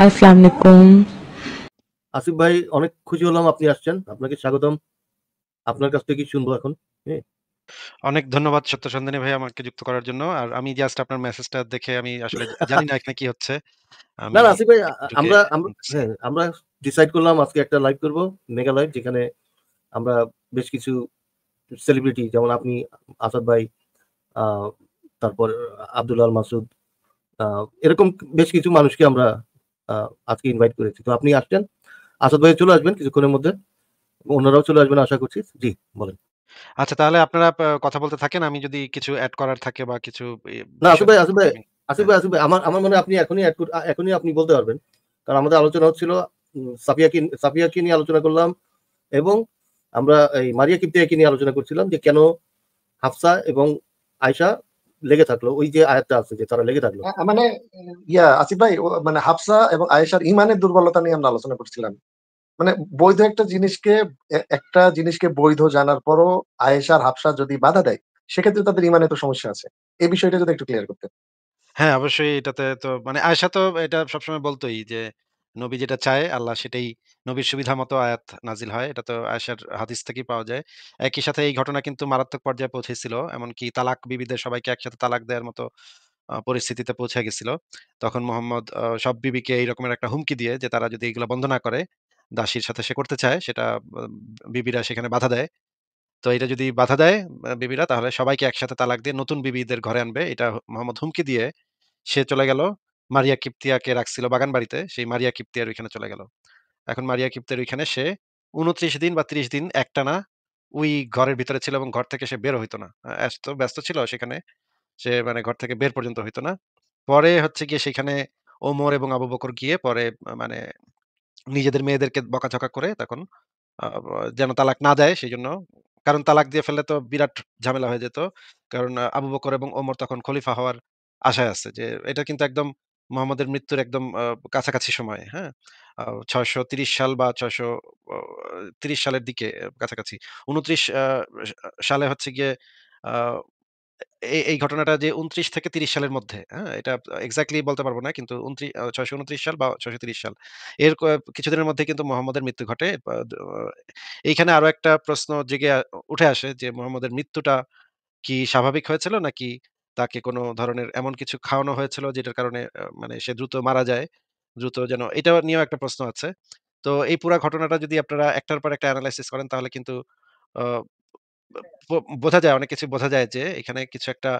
আসিফ ভাই অনেক খুশি হলাম আপনি আসছেন আপনাকে স্বাগতম আপনার কাছ থেকে শুনবো এখন হ্যাঁ। অনেক ধন্যবাদ সত্যসন্ধানী ভাই আমাকে যুক্ত করার জন্য আর আমি জাস্ট আপনার মেসেজটা দেখে আমি আসলে জানি না এখানে কি হচ্ছে না আসিফ ভাই আমরা আমরা ডিসাইড হ্যাঁ, করলাম আজকে একটা লাইভ করব মেগা লাইভ যেখানে আমরা বেশ কিছু সেলিব্রিটি যেমন আপনি আসাদ ভাই তারপর আব্দুল আল মাসুদ এরকম বেশ কিছু মানুষকে আমরা আজকে ইনভাইট করেছি তো আপনি আসছেন আসাদ ভাই চলে আসবেন কিছুক্ষণের মধ্যে অন্যরাও চলে আসবেন আশা করছি জি বলেন আচ্ছা তাহলে আপনারা কথা বলতে থাকেন আমি যদি কিছু অ্যাড করার থাকে বা কিছু না আসিফ ভাই আসিফ ভাই আসিফ ভাই আসিফ ভাই আমার আমার মনে আপনি এখনই অ্যাড এখনই আপনি বলতে পারবেন কারণ আমাদের আলোচনা হচ্ছিল সাফিয়া কি সাফিয়াকে নিয়ে আলোচনা করলাম এবং আমরা এই মারিয়া কিপ্তিয়াকে নিয়ে আলোচনা করছিলাম যে কেন হাফসা এবং আয়সা লেগে থাকলো ওই যে আয়াতটা আছে যে তারা লেগে থাকলো মানে ইয়া আসিফ ভাই মানে হাফসা এবং আয়েশার ইমানের দুর্বলতা নিয়ে আমরা আলোচনা করছিলাম মানে বৈধ একটা জিনিসকে একটা জিনিসকে বৈধ জানার পরও আয়েশার হাফসা যদি বাধা দেয় সেক্ষেত্রে তাদের ইমানে তো সমস্যা আছে এই বিষয়টা যদি একটু ক্লিয়ার করতে হ্যাঁ অবশ্যই এটাতে তো মানে আয়েশা তো এটা সবসময় বলতোই যে নবী যেটা চায় আল্লাহ সেটাই নবীর সুবিধা মতো আয়াত নাজিল হয় এটা তো আয়সার হাদিস থেকেই পাওয়া যায় একই সাথে এই ঘটনা কিন্তু মারাত্মক পর্যায়ে পৌঁছেছিল এমনকি তালাক বিবিদের সবাইকে একসাথে তালাক দেওয়ার মতো পরিস্থিতিতে পৌঁছে গেছিল তখন মোহাম্মদ সব বিবিকে এই রকমের একটা হুমকি দিয়ে যে তারা যদি এগুলো বন্ধ না করে দাসীর সাথে সে করতে চায় সেটা বিবিরা সেখানে বাধা দেয় তো এটা যদি বাধা দেয় বিবিরা তাহলে সবাইকে একসাথে তালাক দিয়ে নতুন বিবিদের ঘরে আনবে এটা মোহাম্মদ হুমকি দিয়ে সে চলে গেল মারিয়া কিপ্তিয়াকে রাখছিল বাগান বাড়িতে সেই মারিয়া কিপ্তিয়ার ওইখানে চলে গেল এখন মারিয়া কিপ্তিয়ার ওইখানে সে উনত্রিশ দিন বা ত্রিশ দিন একটানা ওই ঘরের ভিতরে ছিল এবং ঘর থেকে সে বের হইতো না এত ব্যস্ত ছিল সেখানে সে মানে ঘর থেকে বের পর্যন্ত হইতো না পরে হচ্ছে গিয়ে সেখানে ওমর এবং আবু বকর গিয়ে পরে মানে নিজেদের মেয়েদেরকে বকাঝকা করে তখন যেন তালাক না দেয় সেই জন্য কারণ তালাক দিয়ে ফেললে তো বিরাট ঝামেলা হয়ে যেত কারণ আবু বকর এবং ওমর তখন খলিফা হওয়ার আশায় আছে যে এটা কিন্তু একদম মোহাম্মদের মৃত্যুর একদম কাছাকাছি সময়ে হ্যাঁ ছয়শো তিরিশ সাল বা ছয়শো তিরিশ সালের দিকে কাছাকাছি উনত্রিশ সালে হচ্ছে গিয়ে এই ঘটনাটা যে উনত্রিশ থেকে তিরিশ সালের মধ্যে হ্যাঁ এটা এক্স্যাক্টলি বলতে পারবো না কিন্তু উনত্রিশ ছয়শো উনত্রিশ সাল বা ছয়শো তিরিশ সাল এর কিছুদিনের মধ্যে কিন্তু মোহাম্মদের মৃত্যু ঘটে এইখানে আরো একটা প্রশ্ন জেগে উঠে আসে যে মোহাম্মদের মৃত্যুটা কি স্বাভাবিক হয়েছিল নাকি তাকে কোনো ধরনের এমন কিছু খাওয়ানো হয়েছিল যেটার কারণে মানে সে দ্রুত মারা যায়। দ্রুত যেন এটা নিয়েও একটা প্রশ্ন আছে। তো এই পুরা ঘটনাটা যদি আপনারা একটার পর একটা এনালাইসিস করেন তাহলে কিন্তু আহ বোঝা যায় অনেক কিছু বোঝা যায় যে এখানে কিছু একটা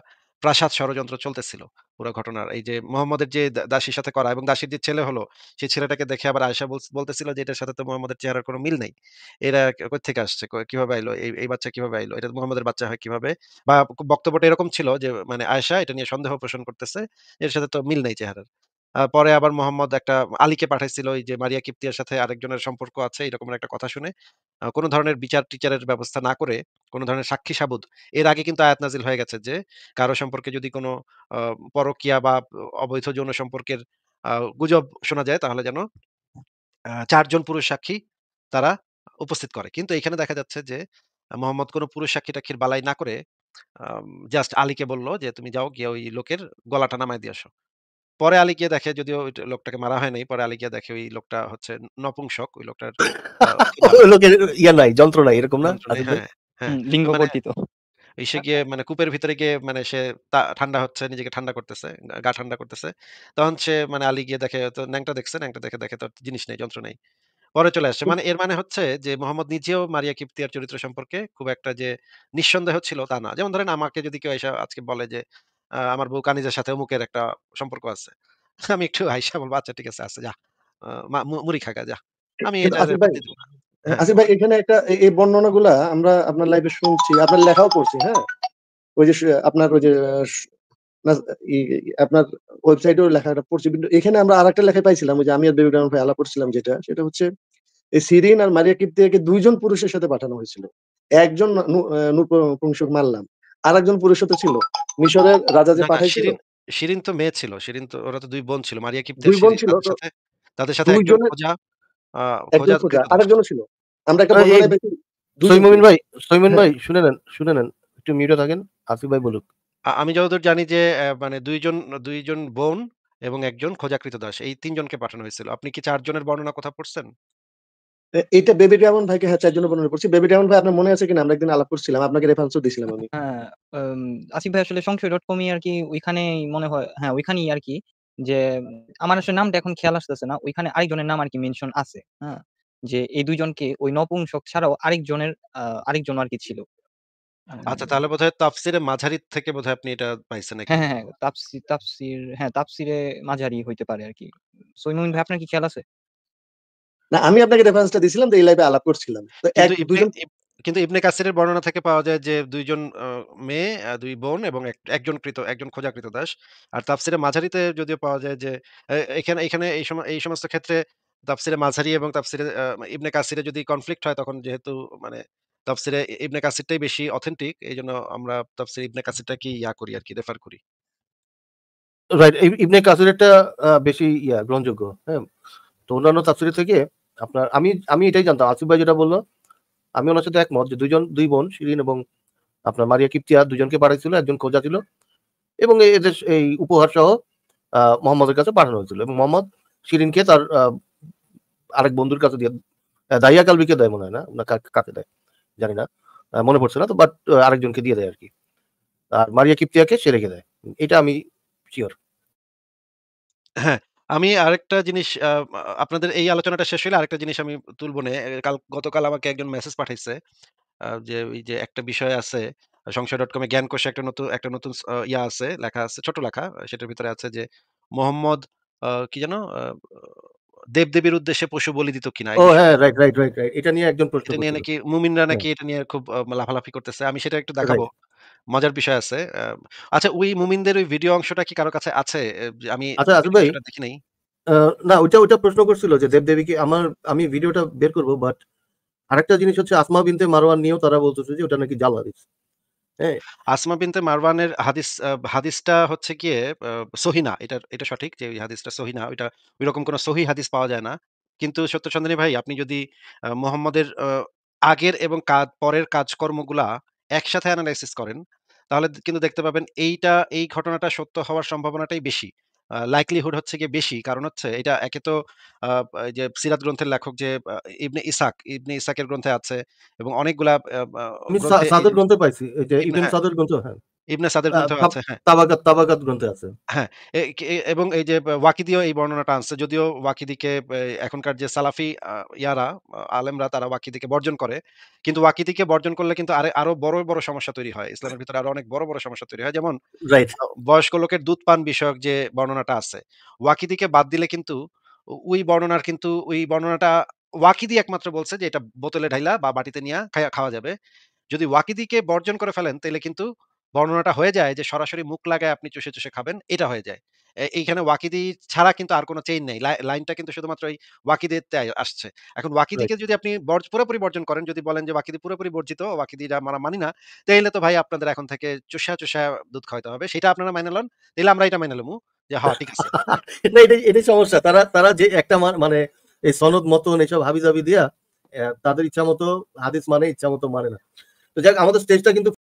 প্রাসাদ ষড়যন্ত্র চলতেছিল পুরো ঘটনার এই যে মোহাম্মদের যে দাসীর সাথে করা এবং দাসীর যে ছেলে হলো সেই ছেলেটাকে দেখে আবার আয়সা বলতেছিল যে এটার সাথে তো মোহাম্মদের চেহারার কোনো মিল নেই এরা থেকে আসছে কিভাবে আইলো এই এই বাচ্চা কিভাবে আইলো এটা মোহাম্মদের বাচ্চা হয় কিভাবে বা বক্তব্যটা এরকম ছিল যে মানে আয়সা এটা নিয়ে সন্দেহ পোষণ করতেছে এর সাথে তো মিল নেই চেহারার পরে আবার মোহাম্মদ একটা আলীকে পাঠাইছিল ওই যে মারিয়া কিপ্তিয়ার সাথে আরেকজনের সম্পর্ক আছে এরকম একটা কথা শুনে কোনো ধরনের বিচার টিচারের ব্যবস্থা না করে কোনো ধরনের সাক্ষী সাবুদ এর আগে কিন্তু আয়াত নাজিল হয়ে গেছে যে কারো সম্পর্কে যদি কোনো পরকিয়া বা অবৈধ যৌন সম্পর্কের গুজব শোনা যায় তাহলে যেন চারজন পুরুষ সাক্ষী তারা উপস্থিত করে কিন্তু এখানে দেখা যাচ্ছে যে মোহাম্মদ কোনো পুরুষ সাক্ষী টাক্ষীর বালাই না করে জাস্ট আলীকে বললো যে তুমি যাও গিয়ে ওই লোকের গলাটা নামায় দিয়ে আসো পরে আলী গিয়ে দেখে যদিও লোকটাকে মারা হয় নাই পরে আলী গিয়ে দেখে ওই লোকটা হচ্ছে নপুংসক ওই লোকটার ইয়া নাই যন্ত্র নাই এরকম না হ্যাঁ, হ্যাঁ, লিঙ্গ মানে বর্তিত এসে গিয়ে মানে কূপের ভিতরে গিয়ে মানে সে ঠান্ডা হচ্ছে নিজেকে ঠান্ডা করতেছে গা ঠান্ডা করতেছে তখন সে মানে আলী গিয়ে দেখে তো ন্যাংটা দেখছে ন্যাংটা দেখে দেখে তো জিনিস নেই যন্ত্র নেই পরে চলে আসছে মানে এর মানে হচ্ছে যে মোহাম্মদ নিজেও মারিয়া কিপ্তিয়ার চরিত্র সম্পর্কে খুব একটা যে নিঃসন্দেহ ছিল তা না যেমন ধরেন আমাকে যদি কেউ এসে আজকে বলে যে আমার বউ কানিজের সাথে অমুকের একটা সম্পর্ক আছে আমি একটু হাইসা বলবো আচ্ছা ঠিক আছে আচ্ছা যা মুড়ি খাগা যা আমি হ্যাঁ, হ্যাঁ। আসিফ ভাই এখানে একটা এই আমরা আপনার লাইভে শুনছি আপনার লেখাও করছি হ্যাঁ ওই যে আপনার ওই যে আপনার ওয়েবসাইটেও লেখাটা পড়ছি কিন্তু এখানে আমরা আর একটা লেখা পাইছিলাম যে আমি আর ভাই আলাপ করছিলাম যেটা সেটা হচ্ছে এই সিরিন আর মারিয়া কিপ্তিয়াকে দুইজন পুরুষের সাথে পাঠানো হয়েছিল একজন নৃপংসক মারলাম আর একজন পুরুষ সাথে ছিল মিশরের রাজা যে না, না, পাঠাইছিল শিরিন তো মেয়ে ছিল। শিরিন তো ওরা তো দুই বোন ছিল। মারিয়া কিপ্তের দুই বোন ছিল তাদের সাথে একজন খোজা খোজা আ একজন খোঁজা ছিল। আমরা একটা বলতে পারি বর্ণনায় পেয়েছি ভাই সৈমুন হ্যাঁ ভাই শুনে নেন শুনে নেন একটু মিউটে থাকেন আসিফ ভাই বলুক আমি যতদূর জানি যে মানে দুইজন দুইজন বোন এবং একজন খোজাকৃত দাস এই তিনজনকে পাঠানো হয়েছিল। আপনি কি চারজনের বর্ণনা কথা পড়ছেন? এটা বেবি ড্রাগন ভাইকে হ্যাঁ চার জন্য মনে পড়ছি বেবি ড্রাগন ভাই আপনার মনে আছে কিনা আমরা একদিন আলাপ করছিলাম আপনাকে রেফারেন্সও দিছিলাম আমি হ্যাঁ আসিফ ভাই আসলে সংশয় ডট কমই আর কি ওইখানে মনে হয় হ্যাঁ ওইখানেই আর কি যে আমার আসলে নামটা এখন খেয়াল আসতেছে না ওইখানে আরেকজনের নাম আর কি মেনশন আছে হ্যাঁ যে এই দুইজনকে ওই নপুংসক ছাড়াও আরেকজনের আরেকজন আর কি ছিল হ্যাঁ। আচ্ছা তাহলে বোধ হয় তাফসিরে মাঝারি থেকে বোধহয় আপনি এটা পাইছেন নাকি হ্যাঁ হ্যাঁ, হ্যাঁ তাফসির তাফসির হ্যাঁ তাফসিরে মাঝারি হইতে পারে আর কি সৈমুন ভাই আপনার কি খেয়াল আছে না আমি আপনাকে রেফারেন্সটা দিছিলাম তো এই লাইভে আলাপ করছিলাম তো এক দুজন কিন্তু ইবনে কাসিরের বর্ণনা থেকে পাওয়া যায় যে দুইজন মেয়ে দুই বোন এবং একজন কৃত একজন খোঁজাকৃত দাস আর তাফসিরে মাঝারিতে যদিও পাওয়া যায় যে এখানে এখানে এই সময় এই সমস্ত ক্ষেত্রে তাফসিরে মাঝারি এবং তাফসিরে ইবনে কাসিরে যদি কনফ্লিক্ট হয় তখন যেহেতু মানে তাফসিরে ইবনে কাসিরটাই বেশি অথেন্টিক এই জন্য আমরা তাফসিরে ইবনে কাসিরটাকে ইয়া করি আর কি রেফার করি রাইট ইবনে কাসিরটা বেশি ইয়া গ্রহণযোগ্য হ্যাঁ তো অন্যান্য তাফসিরে থেকে আপনার আমি আমি এটাই জানতাম আসিফ ভাই যেটা বললো আমি ওনার সাথে একমত যে দুজন দুই বোন শিরিন এবং আপনার মারিয়া কিপ্তিয়া দুজনকে পাঠাইছিল একজন খোঁজা ছিল এবং এদের এই উপহার সহ মোহাম্মদের কাছে পাঠানো হয়েছিল এবং মোহাম্মদ শিরিনকে তার আরেক বন্ধুর কাছে দিয়ে দাইয়া কালবিকে দেয় মনে হয় না কাকে দেয় জানি না মনে পড়ছে না তো বাট আরেকজনকে দিয়ে দেয় আর কি আর মারিয়া কিপ্তিয়াকে সে রেখে দেয় এটা আমি শিওর হ্যাঁ আমি আরেকটা জিনিস আহ, আপনাদের এই আলোচনাটা শেষ হলে আরেকটা জিনিস আমি তুলবো নে। কাল গতকাল আমাকে একজন মেসেজ পাঠাইছে। যে ওই যে একটা বিষয় আছে কমে জ্ঞান কোষে একটা নতুন একটা নতুন ইয়া আছে, লেখা আছে, ছোট লেখা। সেটার ভিতরে আছে যে মোহাম্মদ কি যেন দেবদেবীর উদ্দেশ্যে পশু বলি দিত কিনা ও হ্যাঁ, রাইট, রাইট, রাইট, রাইট। এটা নিয়ে একজন প্রশ্ন এটা নিয়ে নাকি মুমিনরা হ্যাঁ। নাকি এটা নিয়ে খুব লাফালাফি করতেছে। আমি সেটা একটু দেখাবো। মজার বিষয় আছে আচ্ছা ওই মুমিনদের ওই ভিডিও অংশটা কি কারো কাছে আছে আমি আচ্ছা আসলে ভাই দেখি নাই না ওটা ওটা প্রশ্ন করছিল যে দেবদেবী কি আমার আমি ভিডিওটা বের করব বাট আরেকটা জিনিস হচ্ছে আসমা বিনতে মারওয়ান নিয়েও তারা বলতেছে যে ওটা নাকি জাল হাদিস হ্যাঁ? আসমা বিনতে মারওয়ানের হাদিস হাদিসটা হচ্ছে গিয়ে সহিনা এটা এটা সঠিক যে ওই হাদিসটা সহিনা ওইটা ওই রকম কোনো সহি হাদিস পাওয়া যায় না কিন্তু সত্যচন্দ্রী ভাই আপনি যদি মোহাম্মদের আগের এবং পরের কাজকর্মগুলা একসাথে অ্যানালাইসিস করেন তাহলে কিন্তু দেখতে পাবেন এইটা এই ঘটনাটা সত্য হওয়ার সম্ভাবনাটাই বেশি লাইকলিহুড হচ্ছে গিয়ে বেশি কারণ হচ্ছে এটা একে তো যে সিরাত গ্রন্থের লেখক যে ইবনে ইসাক ইবনে ইসাকের গ্রন্থে আছে এবং অনেকগুলা গ্রন্থে পাইছি হ্যাঁ। গ্রন্থ হ্যাঁ ইবনে সাদের গ্রন্থে আছে হ্যাঁ। তাবাকাত তাবাকাত গ্রন্থে আছে হ্যাঁ এবং এই যে ওয়াকিদিও এই বর্ণনাটা আনছে যদিও ওয়াকিদিকে এখনকার যে সালাফি ইয়ারা আলেমরা তারা ওয়াকিদিকে বর্জন করে কিন্তু ওয়াকিদিকে বর্জন করলে কিন্তু আরে আরো বড় বড় সমস্যা তৈরি হয় ইসলামের ভিতরে আরো অনেক বড় বড় সমস্যা তৈরি হয় যেমন বয়স্ক লোকের দুধ পান বিষয়ক যে বর্ণনাটা আছে ওয়াকিদিকে বাদ দিলে কিন্তু ওই বর্ণনার কিন্তু ওই বর্ণনাটা ওয়াকিদি একমাত্র বলছে যে এটা বোতলে ঢাইলা বা বাটিতে নিয়ে খাওয়া যাবে যদি ওয়াকিদিকে বর্জন করে ফেলেন তাহলে কিন্তু বর্ণনাটা হয়ে যায় যে সরাসরি মুখ লাগায় আপনি চষে চষে খাবেন এটা হয়ে যায় এইখানে ওয়াকিদি ছাড়া কিন্তু আর কোনো চেইন নেই লাইনটা কিন্তু শুধুমাত্র ওই ওয়াকিদিতে আসছে এখন ওয়াকিদিকে যদি আপনি পুরোপুরি বর্জন করেন যদি বলেন যে ওয়াকিদি পুরোপুরি বর্জিত ওয়াকিদিটা আমরা মানি না তাহলে তো ভাই আপনাদের এখন থেকে চষা চষা দুধ খাওয়াতে হবে সেটা আপনারা মাইনে লন তাহলে আমরা এটা মাইনে লমু যে হ্যাঁ ঠিক আছে না এটা এটাই সমস্যা তারা তারা যে একটা মানে এই সনদ মতন এইসব হাবি জাবি দিয়া তাদের ইচ্ছা মতো হাদিস মানে ইচ্ছা মতো মানে না তো যাক আমাদের স্টেজটা কিন্তু